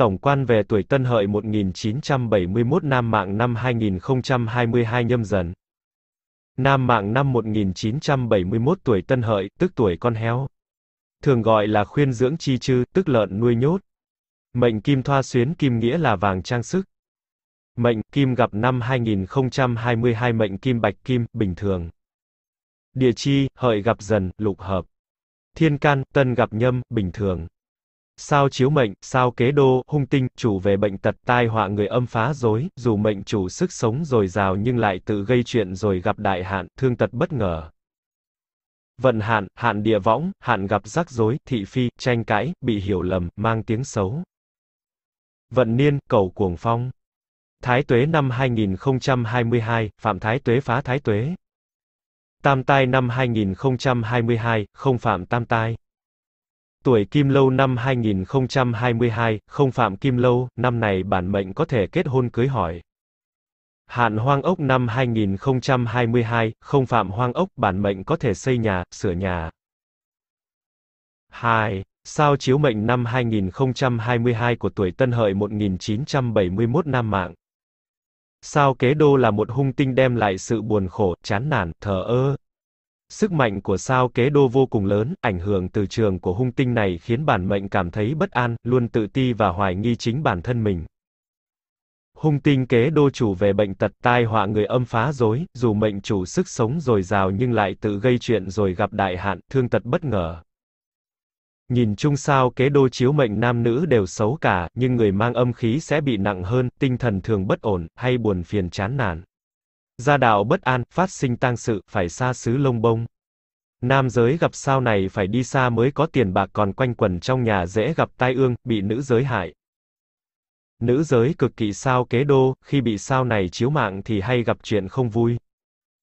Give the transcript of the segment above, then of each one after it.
Tổng quan về tuổi Tân Hợi 1971 Nam mạng năm 2022 nhâm dần. Nam mạng năm 1971 tuổi Tân Hợi, tức tuổi con heo. Thường gọi là khuyên dưỡng chi chư, tức lợn nuôi nhốt. Mệnh kim thoa xuyến kim nghĩa là vàng trang sức. Mệnh kim gặp năm 2022 mệnh kim bạch kim, bình thường. Địa chi, hợi gặp dần, lục hợp. Thiên can, tân gặp nhâm, bình thường sao chiếu mệnh, sao kế đô, hung tinh, chủ về bệnh tật, tai họa người âm phá dối, dù mệnh chủ sức sống dồi dào nhưng lại tự gây chuyện rồi gặp đại hạn, thương tật bất ngờ. Vận hạn, hạn địa võng, hạn gặp rắc rối, thị phi, tranh cãi, bị hiểu lầm, mang tiếng xấu. Vận niên, cầu cuồng phong. Thái tuế năm 2022, Phạm Thái tuế phá Thái tuế. Tam tai năm 2022, không phạm tam tai. Tuổi Kim Lâu năm 2022, không phạm Kim Lâu, năm này bản mệnh có thể kết hôn cưới hỏi. Hạn Hoang Ốc năm 2022, không phạm Hoang Ốc, bản mệnh có thể xây nhà, sửa nhà. 2. Sao chiếu mệnh năm 2022 của tuổi Tân Hợi 1971 Nam Mạng. Sao kế đô là một hung tinh đem lại sự buồn khổ, chán nản, thờ ơ, Sức mạnh của sao kế đô vô cùng lớn, ảnh hưởng từ trường của hung tinh này khiến bản mệnh cảm thấy bất an, luôn tự ti và hoài nghi chính bản thân mình. Hung tinh kế đô chủ về bệnh tật tai họa người âm phá dối, dù mệnh chủ sức sống dồi dào nhưng lại tự gây chuyện rồi gặp đại hạn, thương tật bất ngờ. Nhìn chung sao kế đô chiếu mệnh nam nữ đều xấu cả, nhưng người mang âm khí sẽ bị nặng hơn, tinh thần thường bất ổn, hay buồn phiền chán nản. Gia đạo bất an, phát sinh tang sự, phải xa xứ lông bông. Nam giới gặp sao này phải đi xa mới có tiền bạc còn quanh quẩn trong nhà dễ gặp tai ương, bị nữ giới hại. Nữ giới cực kỳ sao kế đô, khi bị sao này chiếu mạng thì hay gặp chuyện không vui.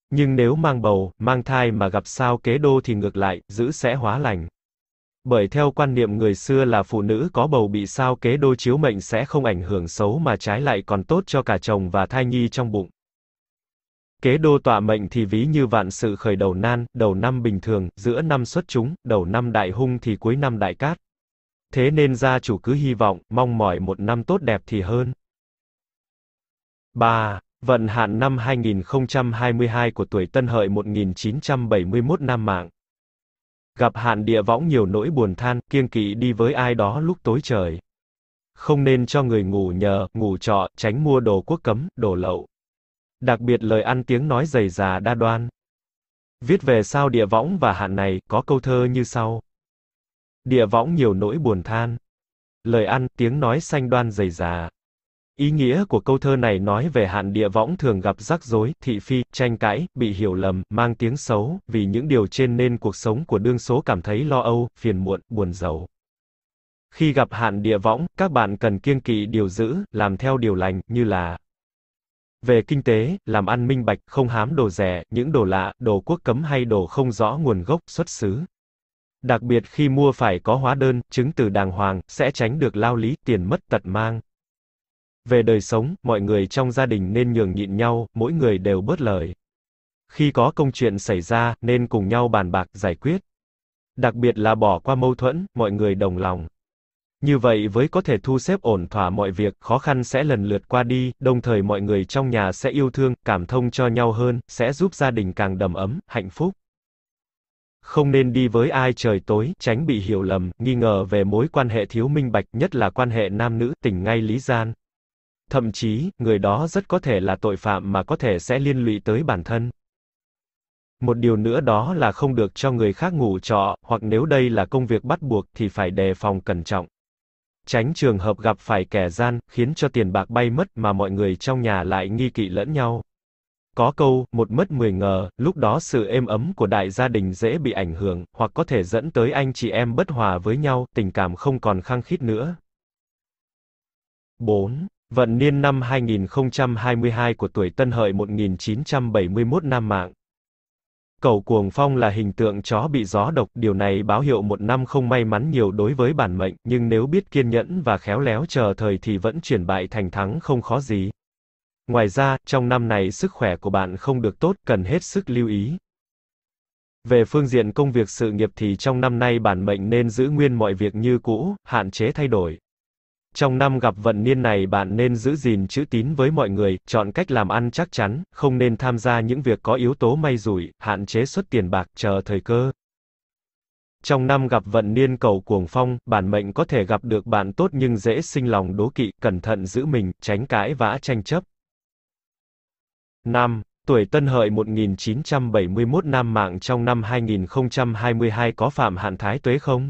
Nhưng nếu mang bầu, mang thai mà gặp sao kế đô thì ngược lại, giữ sẽ hóa lành. Bởi theo quan niệm người xưa là phụ nữ có bầu bị sao kế đô chiếu mệnh sẽ không ảnh hưởng xấu mà trái lại còn tốt cho cả chồng và thai nhi trong bụng. Kế đô tọa mệnh thì ví như vạn sự khởi đầu nan, đầu năm bình thường, giữa năm xuất chúng, đầu năm đại hung thì cuối năm đại cát. Thế nên gia chủ cứ hy vọng, mong mỏi một năm tốt đẹp thì hơn. 3. Vận hạn năm 2022 của tuổi Tân Hợi 1971 năm Mạng. Gặp hạn địa võng nhiều nỗi buồn than, kiêng kỵ đi với ai đó lúc tối trời. Không nên cho người ngủ nhờ, ngủ trọ, tránh mua đồ quốc cấm, đồ lậu. Đặc biệt lời ăn tiếng nói dày già đa đoan. Viết về sao địa võng và hạn này, có câu thơ như sau. Địa võng nhiều nỗi buồn than. Lời ăn, tiếng nói xanh đoan dày già. Ý nghĩa của câu thơ này nói về hạn địa võng thường gặp rắc rối, thị phi, tranh cãi, bị hiểu lầm, mang tiếng xấu, vì những điều trên nên cuộc sống của đương số cảm thấy lo âu, phiền muộn, buồn giàu. Khi gặp hạn địa võng, các bạn cần kiêng kỵ điều dữ, làm theo điều lành, như là về kinh tế, làm ăn minh bạch, không hám đồ rẻ, những đồ lạ, đồ quốc cấm hay đồ không rõ nguồn gốc, xuất xứ. Đặc biệt khi mua phải có hóa đơn, chứng từ đàng hoàng, sẽ tránh được lao lý, tiền mất tật mang. Về đời sống, mọi người trong gia đình nên nhường nhịn nhau, mỗi người đều bớt lời. Khi có công chuyện xảy ra, nên cùng nhau bàn bạc, giải quyết. Đặc biệt là bỏ qua mâu thuẫn, mọi người đồng lòng. Như vậy với có thể thu xếp ổn thỏa mọi việc, khó khăn sẽ lần lượt qua đi, đồng thời mọi người trong nhà sẽ yêu thương, cảm thông cho nhau hơn, sẽ giúp gia đình càng đầm ấm, hạnh phúc. Không nên đi với ai trời tối, tránh bị hiểu lầm, nghi ngờ về mối quan hệ thiếu minh bạch, nhất là quan hệ nam nữ, tình ngay lý gian. Thậm chí, người đó rất có thể là tội phạm mà có thể sẽ liên lụy tới bản thân. Một điều nữa đó là không được cho người khác ngủ trọ, hoặc nếu đây là công việc bắt buộc thì phải đề phòng cẩn trọng tránh trường hợp gặp phải kẻ gian, khiến cho tiền bạc bay mất mà mọi người trong nhà lại nghi kỵ lẫn nhau. Có câu, một mất mười ngờ, lúc đó sự êm ấm của đại gia đình dễ bị ảnh hưởng, hoặc có thể dẫn tới anh chị em bất hòa với nhau, tình cảm không còn khăng khít nữa. 4. Vận niên năm 2022 của tuổi Tân Hợi 1971 Nam Mạng Cầu cuồng phong là hình tượng chó bị gió độc, điều này báo hiệu một năm không may mắn nhiều đối với bản mệnh, nhưng nếu biết kiên nhẫn và khéo léo chờ thời thì vẫn chuyển bại thành thắng không khó gì. Ngoài ra, trong năm này sức khỏe của bạn không được tốt, cần hết sức lưu ý. Về phương diện công việc sự nghiệp thì trong năm nay bản mệnh nên giữ nguyên mọi việc như cũ, hạn chế thay đổi. Trong năm gặp vận niên này bạn nên giữ gìn chữ tín với mọi người, chọn cách làm ăn chắc chắn, không nên tham gia những việc có yếu tố may rủi, hạn chế xuất tiền bạc, chờ thời cơ. Trong năm gặp vận niên cầu cuồng phong, bản mệnh có thể gặp được bạn tốt nhưng dễ sinh lòng đố kỵ, cẩn thận giữ mình, tránh cãi vã tranh chấp. năm Tuổi Tân Hợi 1971 nam mạng trong năm 2022 có phạm hạn thái tuế không?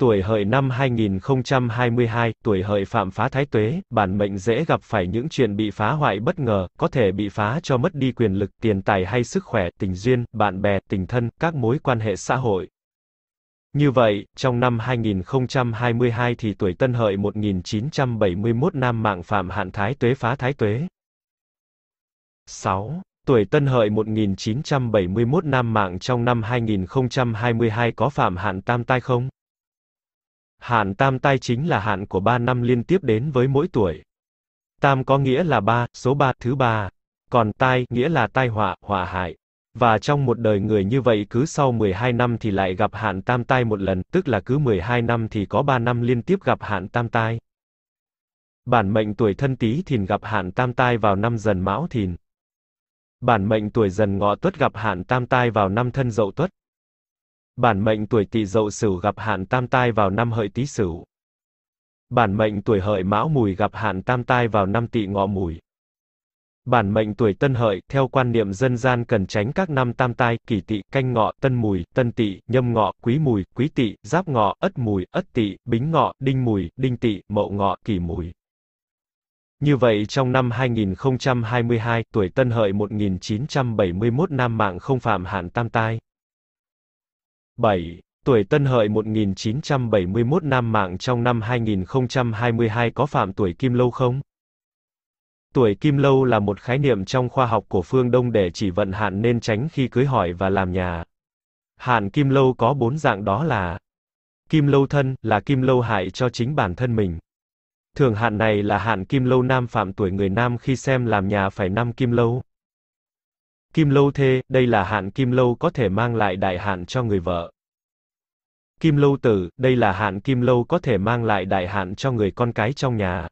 Tuổi hợi năm 2022, tuổi hợi phạm phá thái tuế, bản mệnh dễ gặp phải những chuyện bị phá hoại bất ngờ, có thể bị phá cho mất đi quyền lực, tiền tài hay sức khỏe, tình duyên, bạn bè, tình thân, các mối quan hệ xã hội. Như vậy, trong năm 2022 thì tuổi Tân Hợi 1971 nam mạng phạm hạn thái tuế phá thái tuế. 6. Tuổi Tân Hợi 1971 nam mạng trong năm 2022 có phạm hạn tam tai không? Hạn tam tai chính là hạn của 3 năm liên tiếp đến với mỗi tuổi. Tam có nghĩa là ba, số 3, thứ ba. Còn tai nghĩa là tai họa, họa hại. Và trong một đời người như vậy cứ sau 12 năm thì lại gặp hạn tam tai một lần, tức là cứ 12 năm thì có 3 năm liên tiếp gặp hạn tam tai. Bản mệnh tuổi thân tý thìn gặp hạn tam tai vào năm dần mão thìn. Bản mệnh tuổi dần ngọ tuất gặp hạn tam tai vào năm thân dậu tuất. Bản mệnh tuổi Tỵ Dậu Sửu gặp hạn tam tai vào năm Hợi Tý Sửu. Bản mệnh tuổi Hợi Mão Mùi gặp hạn tam tai vào năm Tỵ Ngọ Mùi. Bản mệnh tuổi Tân Hợi, theo quan niệm dân gian cần tránh các năm tam tai, kỷ tỵ, canh ngọ, tân mùi, tân tỵ, nhâm ngọ, quý mùi, quý tỵ, giáp ngọ, ất mùi, ất tỵ, bính ngọ, đinh mùi, đinh tỵ, mậu ngọ, kỷ mùi. Như vậy trong năm 2022, tuổi Tân Hợi 1971 nam mạng không phạm hạn tam tai. 7. Tuổi Tân Hợi 1971 nam mạng trong năm 2022 có phạm tuổi Kim Lâu không? Tuổi Kim Lâu là một khái niệm trong khoa học của phương Đông để chỉ vận hạn nên tránh khi cưới hỏi và làm nhà. Hạn Kim Lâu có bốn dạng đó là Kim Lâu thân là Kim Lâu hại cho chính bản thân mình. Thường hạn này là hạn Kim Lâu nam phạm tuổi người nam khi xem làm nhà phải năm Kim Lâu. Kim lâu thê, đây là hạn kim lâu có thể mang lại đại hạn cho người vợ. Kim lâu tử, đây là hạn kim lâu có thể mang lại đại hạn cho người con cái trong nhà.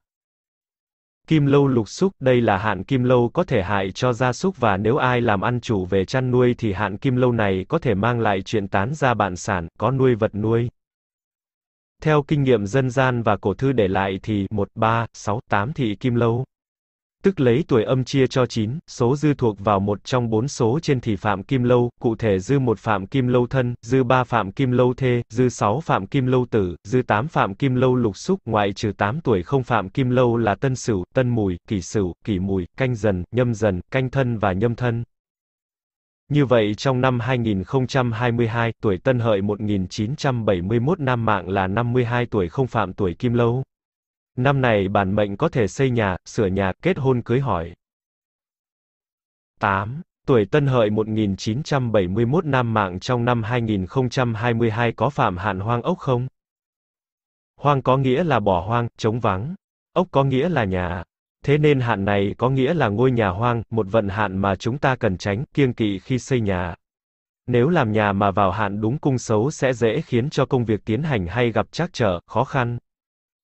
Kim lâu lục xúc, đây là hạn kim lâu có thể hại cho gia súc và nếu ai làm ăn chủ về chăn nuôi thì hạn kim lâu này có thể mang lại chuyện tán ra bạn sản, có nuôi vật nuôi. Theo kinh nghiệm dân gian và cổ thư để lại thì 1, 3, 6, 8 thị kim lâu tức lấy tuổi âm chia cho 9, số dư thuộc vào một trong bốn số trên thì phạm kim lâu, cụ thể dư một phạm kim lâu thân, dư ba phạm kim lâu thê, dư 6 phạm kim lâu tử, dư 8 phạm kim lâu lục xúc, ngoại trừ 8 tuổi không phạm kim lâu là tân sửu, tân mùi, kỷ sửu, kỷ mùi, canh dần, nhâm dần, canh thân và nhâm thân. Như vậy trong năm 2022, tuổi Tân Hợi 1971 năm mạng là 52 tuổi không phạm tuổi Kim Lâu. Năm này bản mệnh có thể xây nhà, sửa nhà, kết hôn cưới hỏi. 8. Tuổi Tân Hợi 1971 nam mạng trong năm 2022 có phạm hạn hoang ốc không? Hoang có nghĩa là bỏ hoang, trống vắng. Ốc có nghĩa là nhà. Thế nên hạn này có nghĩa là ngôi nhà hoang, một vận hạn mà chúng ta cần tránh, kiêng kỵ khi xây nhà. Nếu làm nhà mà vào hạn đúng cung xấu sẽ dễ khiến cho công việc tiến hành hay gặp trắc trở, khó khăn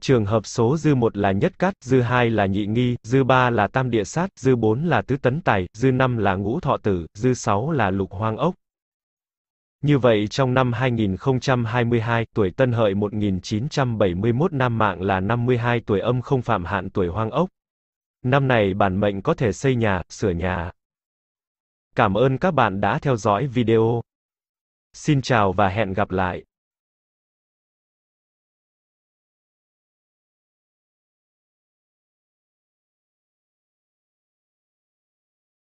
Trường hợp số dư 1 là nhất cát, dư 2 là nhị nghi, dư 3 là tam địa sát, dư 4 là tứ tấn tài, dư 5 là ngũ thọ tử, dư 6 là lục hoang ốc. Như vậy trong năm 2022, tuổi Tân Hợi 1971 nam mạng là 52 tuổi âm không phạm hạn tuổi hoang ốc. Năm này bản mệnh có thể xây nhà, sửa nhà. Cảm ơn các bạn đã theo dõi video. Xin chào và hẹn gặp lại.